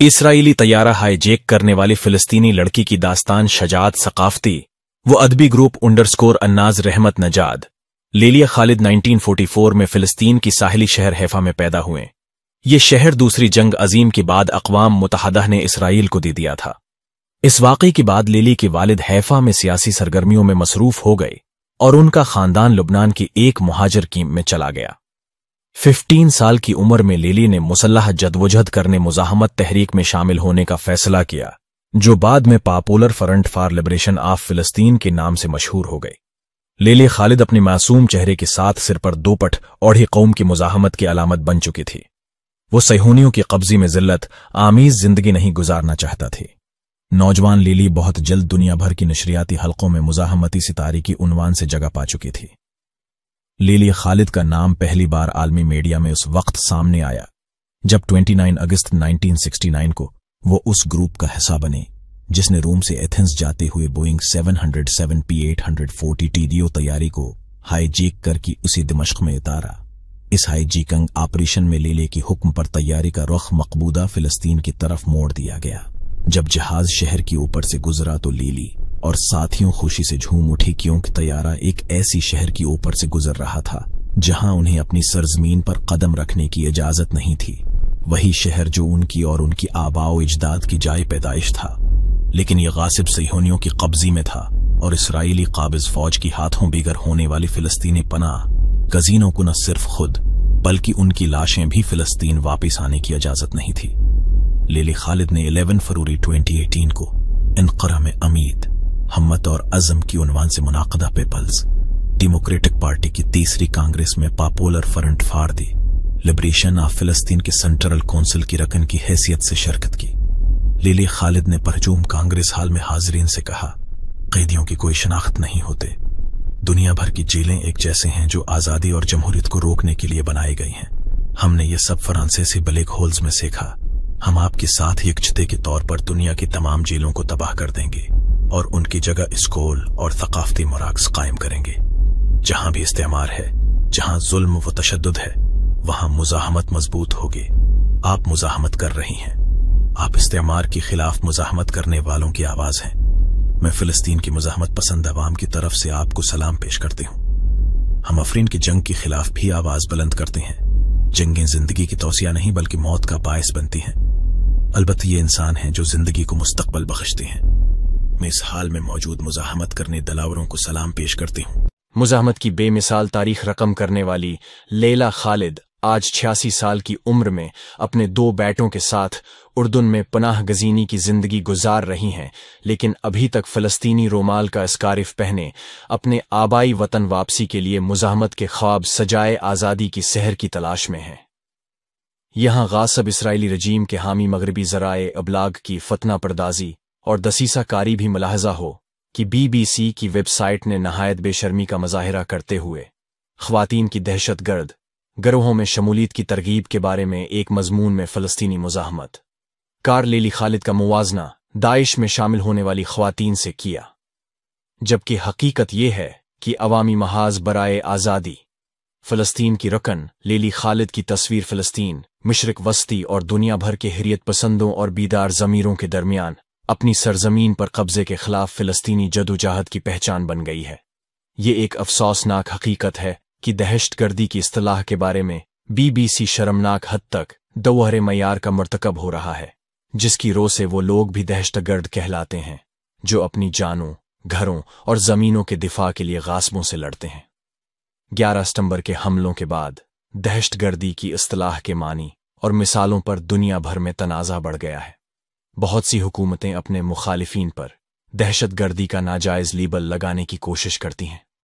Israeli तैयारा hijack करने वाली फिलिस्तीनी लड़की की दास्तान शजात सकाफती वो अदबी ग्रुप अंडरस्कोर अन्नाज रहमत नजाद लेलिया खालिद 1944 में फिलिस्तीन की साहली शहर हैफा में पैदा हुए ये शहर दूसरी जंग अजीम के बाद अकवाम मुतहदा ने इसराइल को दे दिया था इस वाकई के बाद लेली के वालिद हैफा में सियासी सरगर्मियों में मसरूफ हो गए और उनका खानदान लुबनान के एक महाजर कीम में चला गया 15 साल की उम्र में लिली ने मुसल्लाह जदवजहद करने मुजाहमत तहरीक में शामिल होने का फैसला किया जो बाद में popular front for liberation of फिलिस्तीन के नाम से मशहूर हो गई लेले खालिद अपने मासूम चेहरे के साथ सिर पर दो पट कौम की मुजाहमत की अलामत बन चुकी थी वो सहूनियों की कब्जी में जिल्लत आमीज जिंदगी नहीं गुजारना चाहता थी नौजवान लीली बहुत जल्द दुनिया भर की नशरियाती हलकों में मुजाहमती सितारी की उनवान से जगह पा चुकी थी लीली खालिद का नाम पहली बार आलमी मीडिया में उस वक्त सामने आया जब 29 अगस्त 1969 को वो उस ग्रुप का हिस्सा बने जिसने रोम से एथेंस जाते हुए बोइंग 707 पी 840 टीडीओ तैयारी को हाईजीक की उसी दिमश्क में उतारा इस हाईजीकंग ऑपरेशन में लेले की हुक्म पर तैयारी का रुख मकबूदा फिलिस्तीन की तरफ मोड़ दिया गया जब जहाज शहर के ऊपर से गुजरा तो लीली और साथियों खुशी से झूम उठी क्योंकि तैयारा एक ऐसी शहर की ऊपर से गुजर रहा था जहां उन्हें अपनी सरजमीन पर कदम रखने की इजाजत नहीं थी वही शहर जो उनकी और उनकी आबाओ इजदाद की जाय पैदाइश था लेकिन यह गासिब सहोनियों की कब्जी में था और इसराइली काबिज फौज की हाथों बिगर होने वाली फिलस्तीनी पनाह गजीनों को न सिर्फ खुद बल्कि उनकी लाशें भी फिलस्तीन वापस आने की इजाजत नहीं थी लेली खालिद ने 11 फरवरी 2018 को इनकरा में अमीद हम्मत और अजम की उनवान से मुनाकदा पीपल्स डेमोक्रेटिक पार्टी की तीसरी कांग्रेस में popular front for the liberation of Palestine के सेंट्रल कौंसिल की रकन की हैसियत से शिरकत की लीली खालिद ने परजूम कांग्रेस हाल में हाजरीन से कहा कैदियों की कोई शनाख्त नहीं होते दुनिया भर की जेलें एक जैसे हैं जो आजादी और जमहूरियत को रोकने के लिए बनाई गई हैं हमने ये सब फ्रांसीसी ब्लैक होल्स में सीखा हम आपके साथ यकजते के तौर पर दुनिया की तमाम जेलों को तबाह कर देंगे और उनकी जगह स्कूल और सकाफती मराक्स कायम करेंगे जहां भी इस्तेमार है जहां जुल्म व तशद है वहां मुजाहमत मजबूत होगी आप मुजाहमत कर रही हैं आप इस्तेमार के खिलाफ मुजाहमत करने वालों की आवाज हैं मैं फिलिस्तीन की मुजाहमत पसंद आवाम की तरफ से आपको सलाम पेश करती हूँ हम अफरीन की जंग के खिलाफ भी आवाज बुलंद करते हैं जंगें जिंदगी की तोसिया नहीं बल्कि मौत का बायस बनती हैं अलबत् ये इंसान हैं जो जिंदगी को मुस्तकबल बख्शते हैं में इस हाल में मौजूद मुजाहमत करने दलावरों को सलाम पेश करती हूँ मुजाहमत की बेमिसाल तारीख रकम करने वाली लेला खालिद आज छियासी साल की उम्र में अपने दो बैटों के साथ उर्दुन में पनाह गजीनी की जिंदगी गुजार रही हैं लेकिन अभी तक फ़लस्तीनी रोमाल का स्कारिफ पहने अपने आबाई वतन वापसी के लिए मुजाहमत के ख्वाब सजाए आज़ादी की सहर की तलाश में हैं यहाँ गासब इसराइली रजीम के हामी मगरबी जराए अबलाग की फतना परदाजी और दसीसाकारी भी मुलाहजा हो कि बीबीसी की वेबसाइट ने नहायत बेशर्मी का मज़ाहरा करते हुए खातन की दहशत गर्द गरोहों में शमूलियत की तरगीब के बारे में एक मजमून में फ़लस्तीनी मुजाहमत कार लेली खालिद का मुवजना दाइश में शामिल होने वाली खवातीन से किया जबकि हकीकत यह है कि अवामी महाज बरए आज़ादी फ़लस्तीन की रकन लेली खालिद की तस्वीर फ़लस्तीन मिशरक वस्ती और दुनिया भर के हरियत पसंदों और बीदार ज़मीरों के दरमियान अपनी सरजमीन पर कब्जे के खिलाफ फिलिस्तीनी जदोजहद की पहचान बन गई है ये एक अफसोसनाक हकीकत है कि दहशतगर्दी की असलाह के बारे में बीबीसी शर्मनाक हद तक दोहरे मैार का मरतकब हो रहा है जिसकी रो से वो लोग भी दहशतगर्द कहलाते हैं जो अपनी जानों घरों और जमीनों के दिफा के लिए गासबों से लड़ते हैं ग्यारह सितंबर के हमलों के बाद दहशतगर्दी की असलाह के मानी और मिसालों पर दुनिया भर में तनाज़ा बढ़ गया है बहुत सी हुकूमतें अपने मुखालिफिन पर दहशतगर्दी का नाजायज लीबल लगाने की कोशिश करती हैं